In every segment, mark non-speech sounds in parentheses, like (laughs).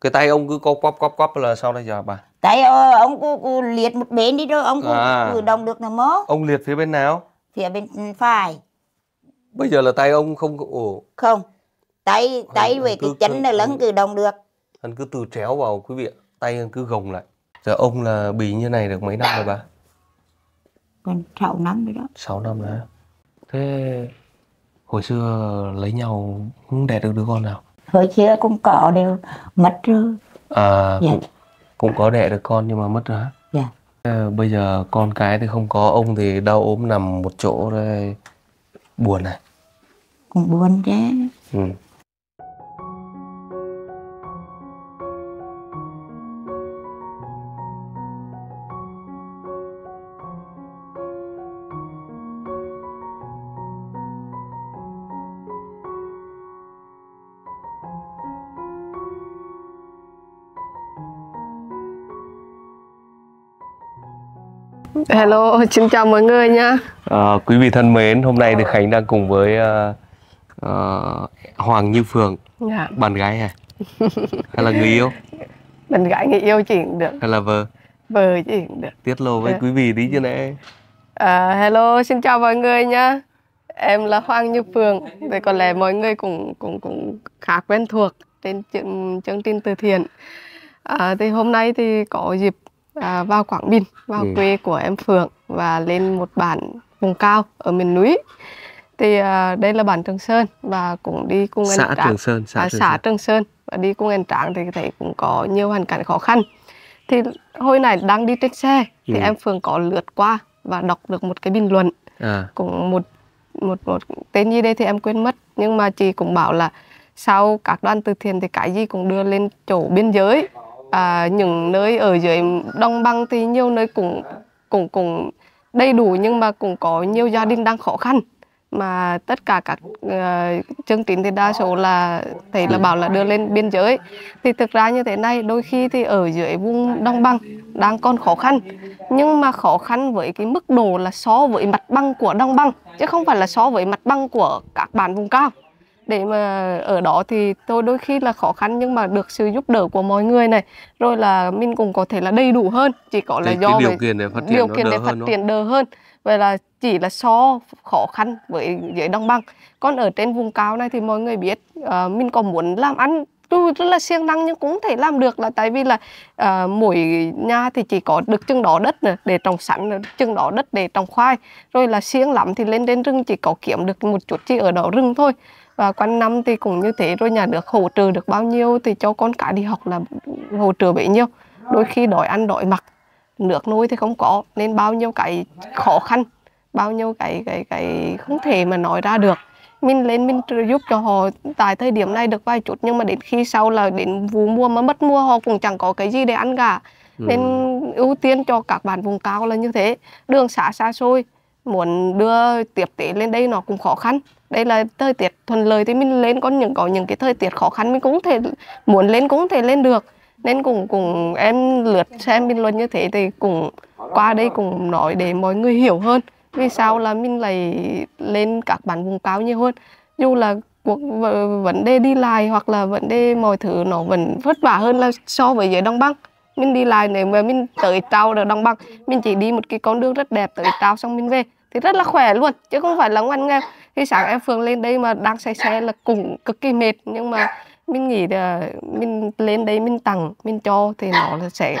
cái tay ông cứ cóp cóp cóp cóp là sao đây giờ bà tay ờ, ông cứ, cứ liệt một bên đi đâu ông cứ, à. cử động được là mớ ông liệt phía bên nào phía bên phải bây giờ là tay ông không ồ không tay tay về cái chân là lẫn cử động được anh cứ từ chéo vào quý vị tay anh cứ gồng lại giờ ông là bị như này được mấy năm rồi bà còn 6 năm rồi đó sáu năm rồi thế hồi xưa lấy nhau cũng đẻ được đứa con nào hồi xưa cũng có đều mất rồi à dạ. cũng, cũng có đẻ được con nhưng mà mất rồi dạ ờ, bây giờ con cái thì không có ông thì đau ốm nằm một chỗ đây buồn này cũng buồn chứ ừ. Hello, xin chào mọi người nha. À, ờ, quý vị thân mến, hôm nay thì Khánh đang cùng với uh, uh, Hoàng Như Phượng, dạ. bạn gái hả? Hay là người yêu? Bạn gái người yêu chị được. Hay là vợ? Vợ chị được. Tiết lộ với dạ. quý vị đi chứ nè. À, hello, xin chào mọi người nha. Em là Hoàng Như Phượng, thì có lẽ mọi người cũng cũng cũng khá quen thuộc trên chương, chương trình từ thiện. À, thì hôm nay thì có dịp à, vào Quảng Bình, vào ừ. quê của em Phượng và lên một bản vùng cao ở miền núi. Thì à, đây là bản Trường Sơn và cũng đi cùng xã anh Trường Sơn, xã, à, Trường, xã Sơn. Trường Sơn và đi cùng anh Trạng thì thấy cũng có nhiều hoàn cảnh khó khăn. Thì hồi này đang đi trên xe thì ừ. em Phượng có lướt qua và đọc được một cái bình luận à. cũng một một một tên gì đây thì em quên mất nhưng mà chị cũng bảo là sau các đoàn từ thiện thì cái gì cũng đưa lên chỗ biên giới à, những nơi ở dưới đông băng thì nhiều nơi cũng cũng cũng đầy đủ nhưng mà cũng có nhiều gia đình đang khó khăn mà tất cả các uh, chương trình thì đa số là thầy là bảo là đưa lên biên giới thì thực ra như thế này đôi khi thì ở dưới vùng đông băng đang còn khó khăn nhưng mà khó khăn với cái mức độ là so với mặt băng của đông băng chứ không phải là so với mặt băng của các bản vùng cao để mà ở đó thì tôi đôi khi là khó khăn nhưng mà được sự giúp đỡ của mọi người này rồi là mình cũng có thể là đầy đủ hơn chỉ có là cái, do cái điều kiện để phát triển điều kiện để phát triển đỡ hơn vậy là chỉ là so khó khăn với dưới đồng bằng còn ở trên vùng cao này thì mọi người biết uh, mình còn muốn làm ăn tôi rất là siêng năng nhưng cũng thể làm được là tại vì là à, mỗi nhà thì chỉ có được chừng đó đất nữa để trồng sẵn chừng đó đất để trồng khoai rồi là siêng lắm thì lên đến rừng chỉ có kiếm được một chút chỉ ở đó rừng thôi và quanh năm thì cũng như thế rồi nhà nước hỗ trợ được bao nhiêu thì cho con cái đi học là hỗ trợ bấy nhiêu đôi khi đòi ăn đòi mặc nước nuôi thì không có nên bao nhiêu cái khó khăn bao nhiêu cái cái cái không thể mà nói ra được mình lên mình giúp cho họ tại thời điểm này được vài chút nhưng mà đến khi sau là đến vụ mua mà mất mua họ cũng chẳng có cái gì để ăn cả nên ừ. ưu tiên cho các bạn vùng cao là như thế đường xã xa xôi muốn đưa tiếp tế lên đây nó cũng khó khăn đây là thời tiết thuận lợi thì mình lên có những có những cái thời tiết khó khăn mình cũng thể muốn lên cũng thể lên được nên cũng cũng em lượt xem bình luận như thế thì cũng qua đây cũng nói để mọi người hiểu hơn vì sao là mình lại lên các bản vùng cao nhiều hơn dù là cuộc vấn đề đi lại hoặc là vấn đề mọi thứ nó vẫn vất vả hơn là so với dưới đông băng mình đi lại nếu mà mình tới trao được đồng bằng mình chỉ đi một cái con đường rất đẹp tới trao xong mình về thì rất là khỏe luôn chứ không phải là ngoan nghèo khi sáng em phương lên đây mà đang say xe là cũng cực kỳ mệt nhưng mà mình nghĩ là mình lên đây mình tặng mình cho thì nó là sẽ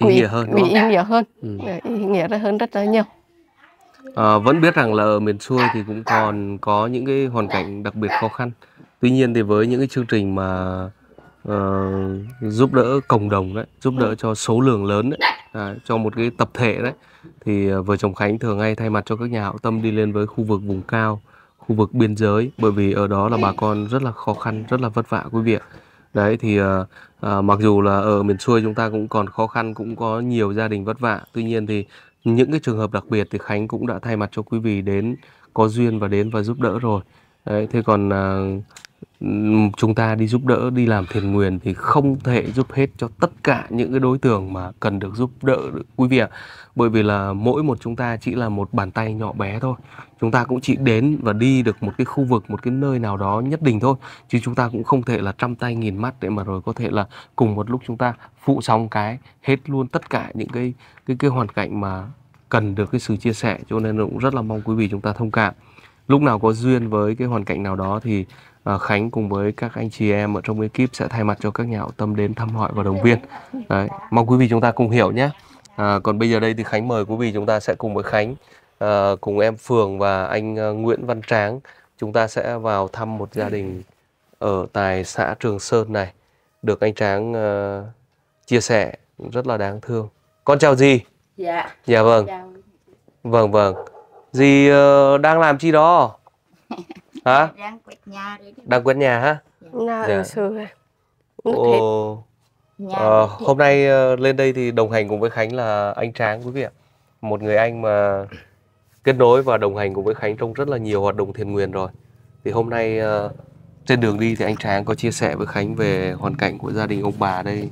quý, ý nghĩa hơn bị ý nghĩa hơn ừ. Dạ, ý nghĩa hơn rất là nhiều à, vẫn biết rằng là ở miền xuôi thì cũng còn có những cái hoàn cảnh đặc biệt khó khăn tuy nhiên thì với những cái chương trình mà uh, giúp đỡ cộng đồng đấy giúp đỡ ừ. cho số lượng lớn đấy à, cho một cái tập thể đấy thì uh, vợ chồng Khánh thường hay thay mặt cho các nhà hảo tâm đi lên với khu vực vùng cao khu vực biên giới bởi vì ở đó là bà ừ. con rất là khó khăn rất là vất vả quý vị đấy thì uh, uh, mặc dù là ở miền xuôi chúng ta cũng còn khó khăn cũng có nhiều gia đình vất vả tuy nhiên thì những cái trường hợp đặc biệt thì Khánh cũng đã thay mặt cho quý vị đến có duyên và đến và giúp đỡ rồi đấy thế còn uh, chúng ta đi giúp đỡ đi làm thiền nguyện thì không thể giúp hết cho tất cả những cái đối tượng mà cần được giúp đỡ quý vị ạ bởi vì là mỗi một chúng ta chỉ là một bàn tay nhỏ bé thôi chúng ta cũng chỉ đến và đi được một cái khu vực một cái nơi nào đó nhất định thôi chứ chúng ta cũng không thể là trăm tay nghìn mắt để mà rồi có thể là cùng một lúc chúng ta phụ xong cái hết luôn tất cả những cái cái cái hoàn cảnh mà cần được cái sự chia sẻ cho nên cũng rất là mong quý vị chúng ta thông cảm lúc nào có duyên với cái hoàn cảnh nào đó thì Ờ, Khánh cùng với các anh chị em ở trong ekip sẽ thay mặt cho các nhà hảo tâm đến thăm hỏi và động viên. Đấy, mong quý vị chúng ta cùng hiểu nhé. À, còn bây giờ đây thì Khánh mời quý vị chúng ta sẽ cùng với Khánh, à, cùng em Phường và anh Nguyễn Văn Tráng, chúng ta sẽ vào thăm một gia đình ở tại xã Trường Sơn này. Được anh Tráng à, chia sẻ rất là đáng thương. Con chào gì? Dạ. Dạ vâng. Dạ. Vâng vâng. Dì uh, đang làm chi đó? hả đang quét nhà đấy đang quét nhà hả nhà dạ. dạ. xưa Ồ. Nhà ờ, hôm nay uh, lên đây thì đồng hành cùng với Khánh là anh Tráng quý vị ạ. Một người anh mà kết nối và đồng hành cùng với Khánh trong rất là nhiều hoạt động thiện nguyện rồi. Thì hôm nay uh, trên đường đi thì anh Tráng có chia sẻ với Khánh về hoàn cảnh của gia đình ông bà đây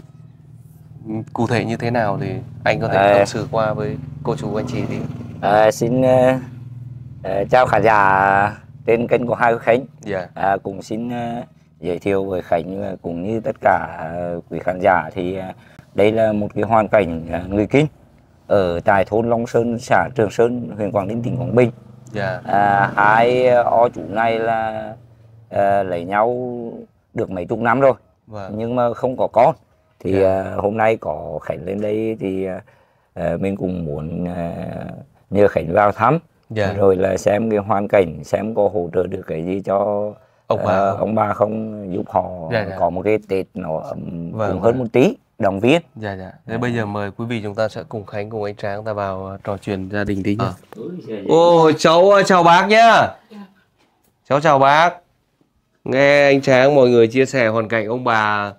ừ, cụ thể như thế nào thì anh có thể à, tâm sự qua với cô chú anh chị đi. À, xin uh, chào khán giả Tên kênh của hai Khánh. Yeah. Dạ. À, cũng xin uh, giới thiệu với Khánh và cũng như tất cả uh, quý khán giả thì uh, đây là một cái hoàn cảnh uh, người Kinh ở tại thôn Long Sơn, xã Trường Sơn, huyện Quảng Ninh, tỉnh Quảng Bình. Yeah. Dạ. À, hai o chủ này là à, lấy nhau được mấy chục năm rồi, wow. Vâng. nhưng mà không có con. Thì yeah. Dạ. à, hôm nay có Khánh lên đây thì à, mình cũng muốn à, nhờ Khánh vào thăm yeah. Dạ. rồi là xem cái hoàn cảnh xem có hỗ trợ được cái gì cho ông bà, uh, ông bà không giúp họ dạ, dạ. có một cái tết nó ấm vâng, vâng. hơn vâng. một tí đồng viên. dạ dạ thế bây giờ mời quý vị chúng ta sẽ cùng khánh cùng anh tráng ta vào ờ, trò chuyện gia đình tí nhé à. ô cháu ờ, chào bác nhá dạ. cháu chào bác nghe anh tráng mọi người chia sẻ hoàn cảnh ông bà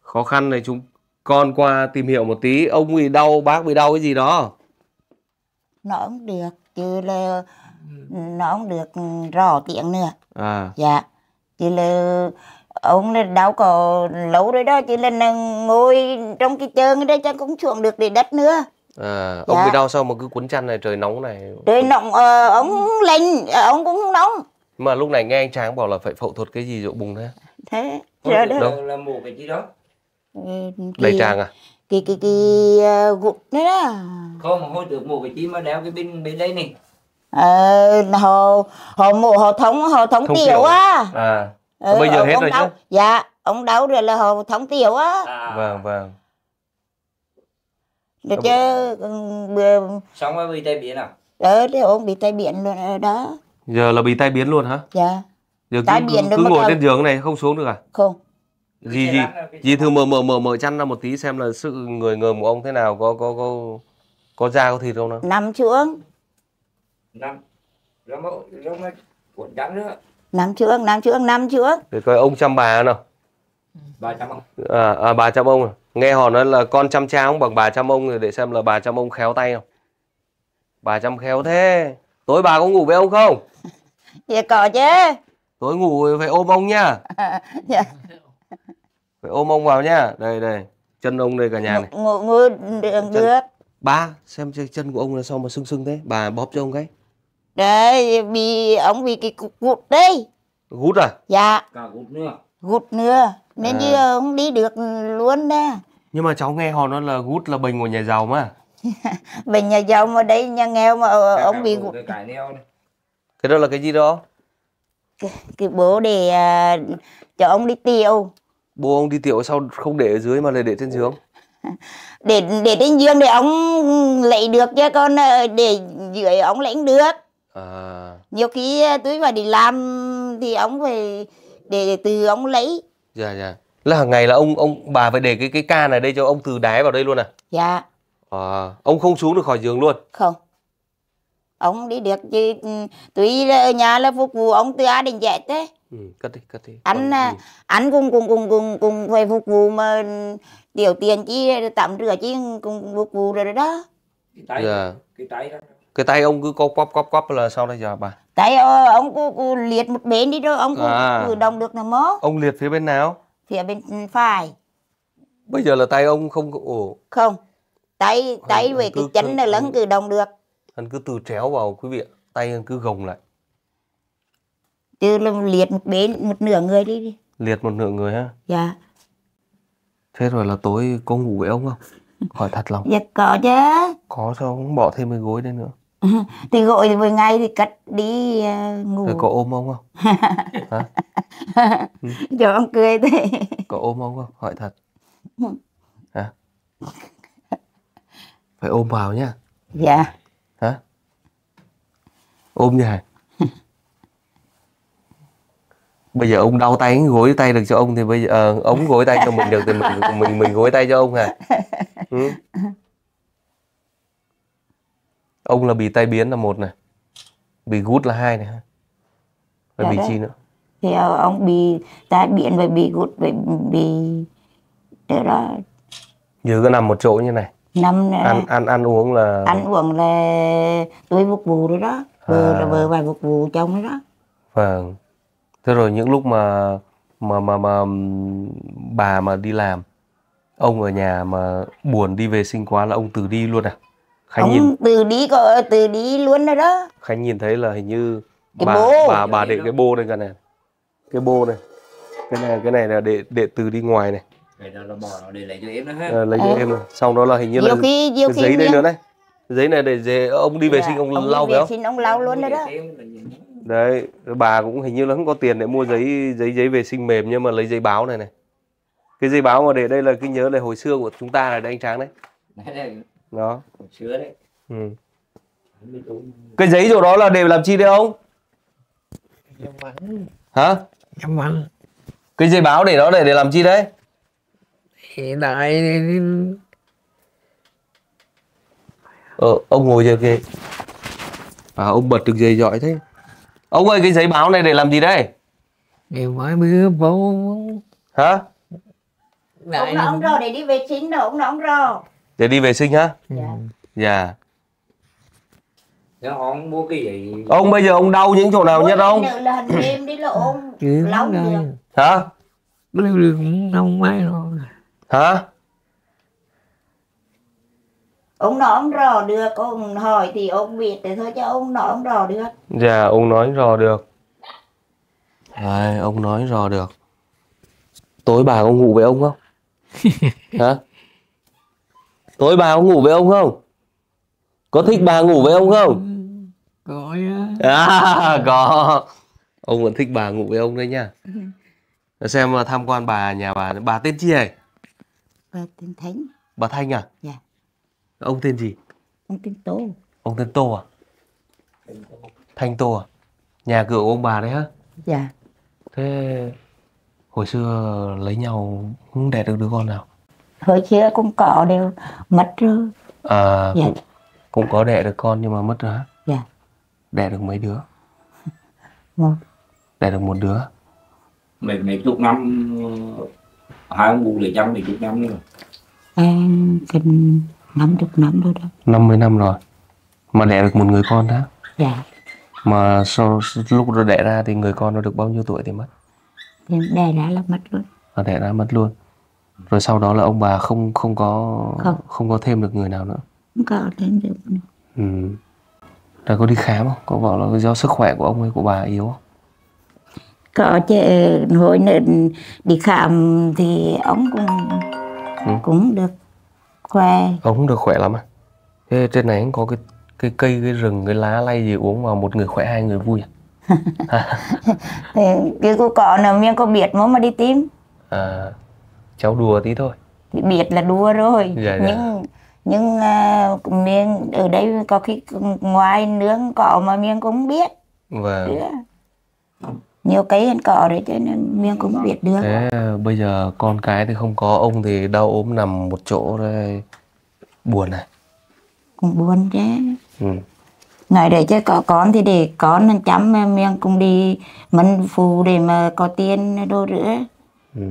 khó khăn này chúng con qua tìm hiểu một tí ông bị đau bác bị đau cái gì đó nó không được chứ là ừ. nó không được rõ tiếng nữa à dạ chứ là ông là đâu có lâu rồi đó chứ là ngồi trong cái chân đây chắc cũng xuống được để đất nữa À, dạ. ông dạ. bị đau sao mà cứ cuốn chăn này trời nóng này trời nóng ờ, ông lên, ờ, ông cũng nóng mà lúc này nghe anh Tráng bảo là phải phẫu thuật cái gì rồi bùng thế thế rồi đó là mổ cái gì đó Đấy Tràng à cái cái cái ờ, gụt đấy đó không mà hồi được mua cái chi mà đeo cái bên bên đây này ờ họ họ mua họ thống họ thống, thống tiểu á à ừ, bây giờ ờ, hết rồi chứ dạ ông đấu rồi là họ thống tiểu á à. vâng vâng được chứ ừ, xong rồi bị tai biến à ờ thì ông bị tai biến luôn đó giờ là bị tai biến luôn hả dạ giờ tai biến cứ, cứ ngồi trên giường này không xuống được à không gì gì gì thử mở mở mở mở chăn ra một tí xem là sự người ngờm của ông thế nào có có có có da có thịt không nào năm chưởng năm nó nó nó cuộn trắng nữa năm chưởng năm chưởng năm chưởng để coi ông chăm bà nào bà chăm ông à, à bà chăm ông à? nghe họ nói là con chăm cha ông bằng bà chăm ông rồi để xem là bà chăm ông khéo tay không bà chăm khéo thế tối bà có ngủ với ông không (laughs) dạ có chứ tối ngủ phải ôm ông nha (laughs) dạ phải ôm ông vào nhá đây đây chân ông đây cả nhà này ngồi ngồi được ba xem chân của ông là sao mà sưng sưng thế bà bóp cho ông cái đấy bị ông bị cái cục gút đấy gút à dạ cả gút nữa gút nữa nên à. như ông đi được luôn đó nhưng mà cháu nghe họ nói là gút là bệnh của nhà giàu mà (laughs) bệnh nhà giàu mà đấy nhà nghèo mà cả ông bị gút cái đó là cái gì đó cái, cái bố để uh, cho ông đi tiêu bố ông đi tiểu sao không để ở dưới mà lại để trên giường (laughs) để để trên giường để ông lấy được chứ con ờ, để dưới ông lãnh được à. nhiều khi ờ, tôi vào đi làm thì ông phải để từ ông lấy dạ dạ là hàng ngày là ông ông bà phải để cái cái ca này đây cho ông từ đáy vào đây luôn à dạ à, ông không xuống được khỏi giường luôn không ông đi được chứ ừ, tôi ở ờ, nhà là phục vụ ông từ A đến Z đấy Ừ, cất đi, cất Anh anh à, cùng cùng cùng cùng cùng phải phục vụ mà điều tiền chi tạm rửa chi cùng phục vụ rồi đó. Cái tay, yeah. Dạ. cái tay Cái tay ông cứ cóp cóp cóp cóp là sao đây giờ bà? Tay ờ, ông cứ, cứ liệt một bên đi đâu ông cứ, à. cử động được là mớ Ông liệt phía bên nào? Phía bên phải. Bây giờ là tay ông không ổ. Không. Tay tay về cái chân là lẫn cứ động được. Anh cứ từ chéo vào quý vị, tay anh cứ gồng lại chứ liệt một bên một nửa người đi đi liệt một nửa người ha dạ thế rồi là tối cô ngủ với ông không hỏi thật lòng dạ có chứ có sao không bỏ thêm cái gối đây nữa (laughs) thì gội thì 10 ngày thì cất đi uh, ngủ rồi có ôm ông không (laughs) hả ừ. cho ông cười thế có ôm ông không hỏi thật (laughs) hả phải ôm vào nhá dạ hả ôm như này bây giờ ông đau tay gối tay được cho ông thì bây giờ uh, ông gối tay cho mình được thì mình (laughs) mình mình, gối tay cho ông à ừ. ông là bị tai biến là một này bị gút là hai này và dạ bị chi nữa thì ờ, ông bị tai biến và bị gút và bị tức là giờ cứ nằm một chỗ như này nằm ăn ăn ăn uống là ăn uống là tôi phục vụ rồi đó vừa à. vừa vài phục vụ trong đó vâng thế rồi những lúc mà mà mà mà bà mà đi làm ông ở nhà mà buồn đi vệ sinh quá là ông từ đi luôn à khánh ông nhìn từ đi có từ đi luôn rồi đó khánh nhìn thấy là hình như cái bà bố. bà bà để cái bô đây cả này cái bô này cái này cái này là để để từ đi ngoài này để nó bỏ nó để lấy cho em nữa ha à, lấy cho ừ. em rồi xong đó là hình như là khi, cái giấy khi đây nữa này giấy này để, để dạ, ông đi vệ sinh ông lau phải không ông lau luôn rồi đó đấy bà cũng hình như là không có tiền để mua giấy giấy giấy vệ sinh mềm nhưng mà lấy giấy báo này này cái giấy báo mà để đây là cái nhớ là hồi xưa của chúng ta là anh tráng đấy đó chứa đấy ừ. cái giấy chỗ đó là để làm chi đấy ông hả ăn cái giấy báo để đó để để làm chi đấy hiện tại ờ, ông ngồi giờ kìa à ông bật được dây giỏi thế Ông ơi cái giấy báo này để làm gì đây? Để mới bữa bố Hả? Lại... Ông nói ông rò để đi vệ sinh đâu ông nói ông rò Để đi vệ sinh hả? Dạ. dạ Dạ ông mua cái gì ông bây giờ ông đau những chỗ nào nhất ông lần đêm đi là ông lâu hả bữa cũng không may rồi hả ông nói ông rò được ông hỏi thì ông biết để thôi cho ông nói ông rò được dạ ông nói rò được Đấy, ông nói rò được tối bà có ngủ với ông không (laughs) hả tối bà có ngủ với ông không có thích bà ngủ với ông không ừ, có à, (laughs) có ông vẫn thích bà ngủ với ông đấy nha ừ. xem à, tham quan bà nhà bà bà tên chi này bà tên thánh bà thanh à yeah. Dạ. Ông tên gì? Ông tên Tô. Ông tên Tô à? Thanh Tô à? Nhà cửa của ông bà đấy hả? Dạ. Thế hồi xưa lấy nhau cũng đẻ được đứa con nào? Hồi xưa cũng có đều mất rồi. À, dạ. cũng, cũng có đẻ được con nhưng mà mất rồi hả? Dạ. Đẻ được mấy đứa? (laughs) Một. Đẻ được một đứa? Mấy, mấy chục năm, hai ông bu lấy trăm mấy chục năm nữa. Em à, 50 năm rồi đó 50 năm rồi Mà đẻ được một người con đó Dạ Mà sau lúc nó đẻ ra thì người con nó được bao nhiêu tuổi thì mất thì Đẻ ra là mất luôn Nó à, đẻ ra mất luôn Rồi sau đó là ông bà không không có Không, không có thêm được người nào nữa Không có thêm được nữa Ừ Rồi có đi khám không? Có bảo là do sức khỏe của ông hay của bà yếu không? Có chứ hồi nữa đi khám thì ông cũng ừ. cũng được khỏe ông được khỏe lắm à thế trên này có cái cái cây cái rừng cái lá lay gì uống vào một người khỏe hai người vui à? (laughs) thì cái cô cọ nào miên có biết mà mà đi tìm à cháu đùa tí thôi thì biết là đùa rồi dạ, dạ. nhưng nhưng uh, à, miên ở đây có khi ngoài nướng cọ mà miên cũng biết vâng yeah nhiều cây ăn cỏ đấy cho nên miếng cũng biết được thế bây giờ con cái thì không có ông thì đau ốm nằm một chỗ đây buồn này cũng buồn chứ ừ. ngày để cho có con thì để con ăn chăm miếng cũng đi mân phù để mà có tiền đô rửa ừ.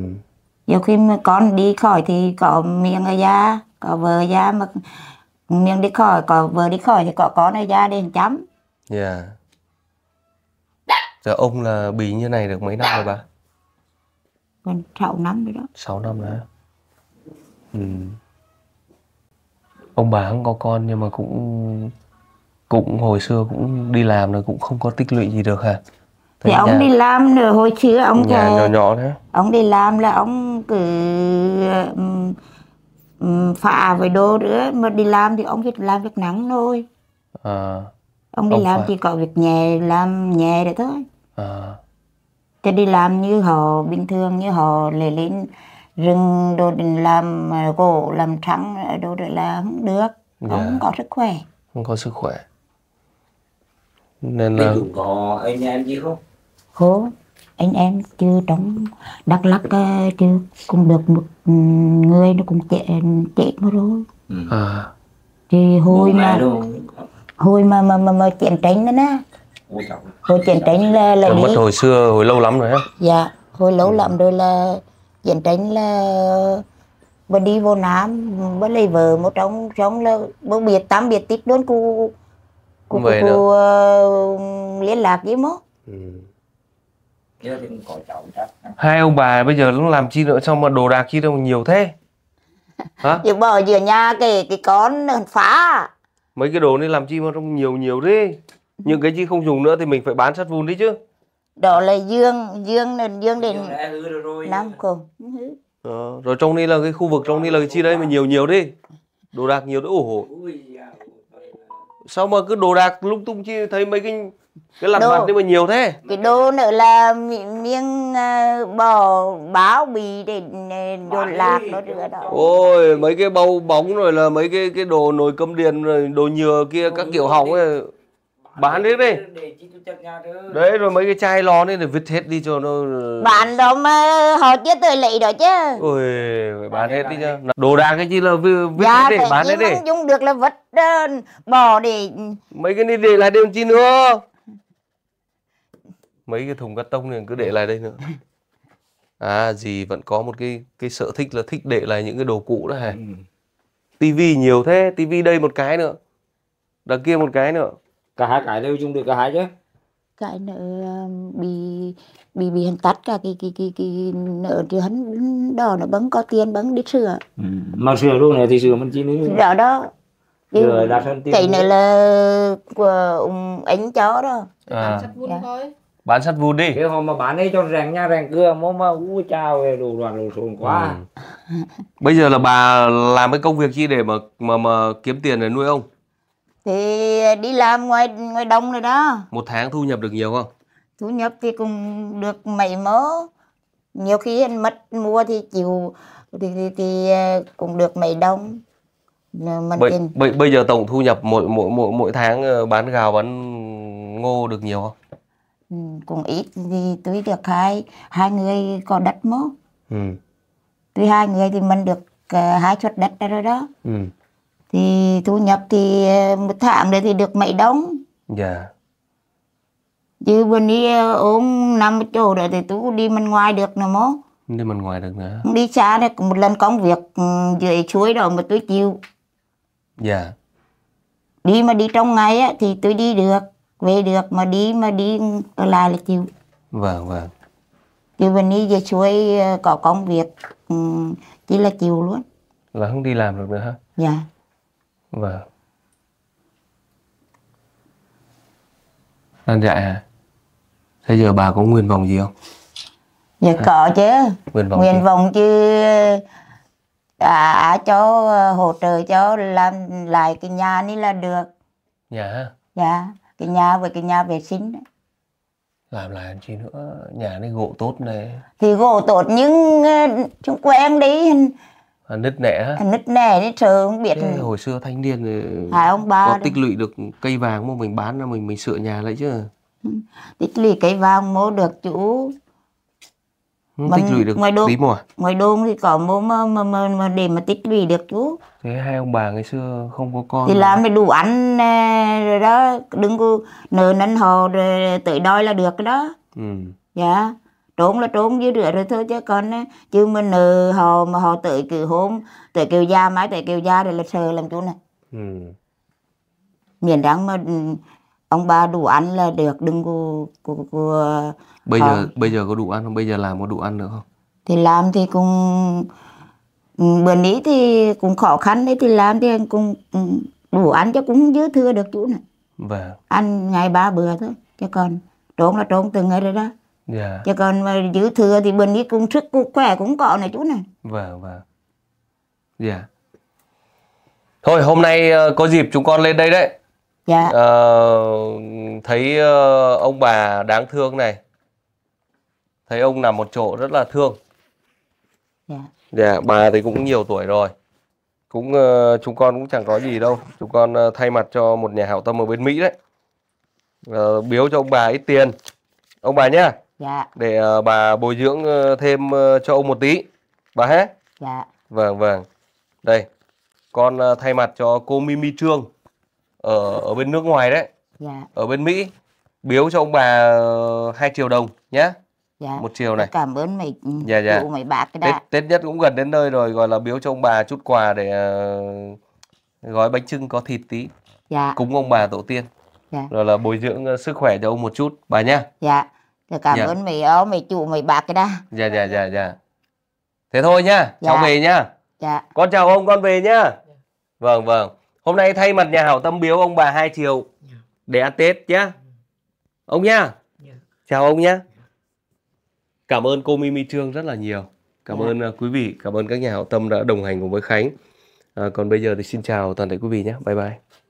nhiều khi mà con đi khỏi thì có miếng ở ra có vợ ra mà miếng đi khỏi có vợ đi khỏi thì có con ở ra để chăm yeah dạ. Giờ ông là bì như này được mấy năm rồi bà? Gần 6 năm rồi đó 6 năm rồi ừ. Ông bà không có con nhưng mà cũng cũng hồi xưa cũng đi làm rồi cũng không có tích lũy gì được hả? À? Thì dạ, nhà... ông đi làm nữa hồi xưa ông nhà có... nhỏ nhỏ thế. Ông đi làm là ông cứ phà với đồ nữa mà đi làm thì ông chỉ làm việc nắng thôi. À. Ông đi ông làm phải... chỉ có việc nhẹ làm nhẹ để thôi à. Ờ. chứ đi làm như họ bình thường như họ lấy lên rừng đồ định làm gỗ làm trắng đồ được là không được dạ. không có sức khỏe không có sức khỏe nên là có anh em gì không không anh em chưa đóng đắk lắc ờ, chưa cũng được một ừ, người nó cũng chết chết nó rồi ừ. à. thì hồi mà hồi mà mà mà, mà chiến tranh đó nè hồi chiến tranh là là đi. mất hồi xưa hồi lâu lắm rồi á dạ hồi lâu ừ. lắm rồi là chiến tranh là bà đi vô nam bà lấy vợ một trong trong là bà biệt tám biệt tít luôn cô cô cô, cô uh, liên lạc với mốt ừ. hai ông bà bây giờ nó làm chi nữa xong mà đồ đạc chi đâu nhiều thế (laughs) hả giờ bỏ giữa nhà cái cái con phá mấy cái đồ này làm chi mà trong nhiều nhiều đi những ừ. cái gì không dùng nữa thì mình phải bán sắt vun đi chứ đó là dương dương đến dương đến năm cùng ờ, rồi trong đây là cái khu vực trong đây là cái chi đây mà nhiều nhiều đi đồ đạc nhiều đỡ ủ hộ sao mà cứ đồ đạc lung tung chi thấy mấy cái cái lặt vặt đi mà nhiều thế cái đồ nữa là miếng à, bò báo bì để đồ lạc nó nữa đó ôi mấy cái bao bóng rồi là mấy cái cái đồ nồi cơm điền rồi đồ nhựa kia các kiểu hỏng ấy bán đi đi đấy rồi mấy cái chai lon này vứt hết đi cho nó ờ. bán đó mà họ chưa tới lấy đó chứ ôi phải bán hết đi chứ đồ đạc cái gì là vứt dạ, hết đi bán hết đi dùng được là vứt bỏ để mấy cái này để lại đây làm chi nữa mấy cái thùng cắt tông này cứ để lại đây nữa à gì vẫn có một cái cái sở thích là thích để lại những cái đồ cũ đó hả ừ. tivi nhiều thế tivi đây một cái nữa đằng kia một cái nữa cả hai cái đều dùng được cả hai chứ cái nợ um, bị bị bị hắn tắt cả cái cái cái cái nợ thì hắn đỏ nó bấm có tiền bấm đi sửa ừ. mà sửa luôn này thì sửa mình chỉ nữa đó đó cái nợ là của ông anh cháu đó à. dạ. bán sắt vụn đi cái hôm mà bán ấy cho rèn nha rèn cưa mô mà u chào đồ đoàn đồ sồn quá ừ. bây giờ là bà làm cái công việc gì để mà mà mà kiếm tiền để nuôi ông thì ờ, đi làm ngoài ngoài đồng rồi đó một tháng thu nhập được nhiều không thu nhập thì cũng được mấy mớ nhiều khi anh mất mua thì chịu thì, thì, thì ờ, cũng được mấy đông bây, tiền. bây, bây giờ tổng thu nhập mỗi mỗi mỗi mỗi tháng ờ, bán gạo bán ngô được nhiều không ừ, cũng ít thì tôi được hai hai người có đất mớ ừ. tôi hai người thì mình được hai suất đất đó rồi đó ừ thì thu nhập thì ờ, một tháng đấy thì được mấy đống dạ yeah. chứ bên đi ốm ờ, nằm ở chỗ đó thì tú đi bên ngoài được nữa mó đi bên ngoài được nữa đi xa đấy một lần công việc ừ, dưới suối rồi mà tôi chịu dạ đi mà đi trong ngày á thì tôi đi được về được mà đi mà đi ừ, ở lại là chịu vâng vâng chứ bên đi về suối ờ, có công việc ừ, chỉ là chịu luôn là không đi làm được nữa hả dạ vâng Anh dạy à Thế giờ bà có nguyên vòng gì không? Dạ à. có chứ Nguyên vòng, nguyên gì? chứ à, à cháu hỗ trợ cho làm lại cái nhà này là được Nhà dạ. hả? Dạ Cái nhà với cái nhà vệ sinh đấy. Làm lại chi nữa Nhà này gỗ tốt này Thì gỗ tốt nhưng ờ, chúng quen đi À, nứt nẻ ha. À, nứt nẻ đấy trời không biết Thế hồi xưa thanh niên thì ông ba có tích lũy được cây vàng mà mình bán ra mình mình sửa nhà lại chứ ừ. tích lũy cây vàng mua được chú ừ, tích lũy được ngoài đô, tí mùa ngoài đô thì có mua mà, mà, mà, mà để mà tích lũy được chú thế hai ông bà ngày xưa không có con thì làm thì đủ ăn rồi đó đừng có nợ nần hồ rồi tới đói là được đó ừ dạ trốn là trốn dưới rửa rồi thôi chứ còn chứ mình nờ ừ, họ mà họ tự kiểu hôn tự kiểu da mãi tự kiểu da rồi là sợ làm chỗ này ừ. miền đáng mà ừ, ông ba đủ ăn là được đừng có, có, có bây không. giờ bây giờ có đủ ăn không bây giờ làm có đủ ăn được không thì làm thì cũng ừ, bữa ní thì cũng khó khăn đấy thì làm thì anh cũng đủ ăn chứ cũng dư thừa được chỗ này vâng. ăn ngày ba bữa thôi chứ còn trốn là trốn từng ngày rồi đó Dạ. Chứ còn mà giữ thừa thì bên đi công sức khỏe cũng có này chú này. Vâng vâng. Dạ. Thôi hôm nay ờ, có dịp chúng con lên đây đấy. Dạ. Ờ, thấy ờ, ông bà đáng thương này. Thấy ông nằm một chỗ rất là thương. Dạ. Dạ, bà thì cũng nhiều tuổi rồi. Cũng ờ, chúng con cũng chẳng có gì đâu. Chúng con thay mặt cho một nhà hảo tâm ở bên Mỹ đấy. Ờ, biếu cho ông bà ít tiền. Ông bà nhá dạ. để uh, bà bồi dưỡng uh, thêm uh, cho ông một tí bà hết dạ vâng vâng đây con uh, thay mặt cho cô Mimi Trương ở ở bên nước ngoài đấy dạ. ở bên Mỹ biếu cho ông bà hai triệu đồng nhé dạ. một triệu này dạ, cảm ơn mày ừ, dạ dạ mày bạc cái đã. tết, tết nhất cũng gần đến nơi rồi gọi là biếu cho ông bà chút quà để uh, gói bánh trưng có thịt tí dạ. cúng ông bà tổ tiên dạ. rồi là bồi dưỡng uh, sức khỏe cho ông một chút bà nhá dạ rồi dạ, cảm dạ. ơn mày ó mày chủ, mày bạc cái đó. Dạ, dạ, dạ, dạ. Thế thôi nhá, dạ. cháu về nhá. Dạ. Con chào ông, con về nhá. Vâng, vâng. Hôm nay thay mặt nhà hảo tâm biếu ông bà hai triệu dạ. để ăn Tết nhá. Ông nhá. Dạ. Chào ông nhá. Cảm ơn cô Mimi Trương rất là nhiều. Cảm dạ. ơn à, quý vị, cảm ơn các nhà hảo tâm đã đồng hành cùng với Khánh. À, còn bây giờ thì xin chào toàn thể quý vị nhé. Bye bye.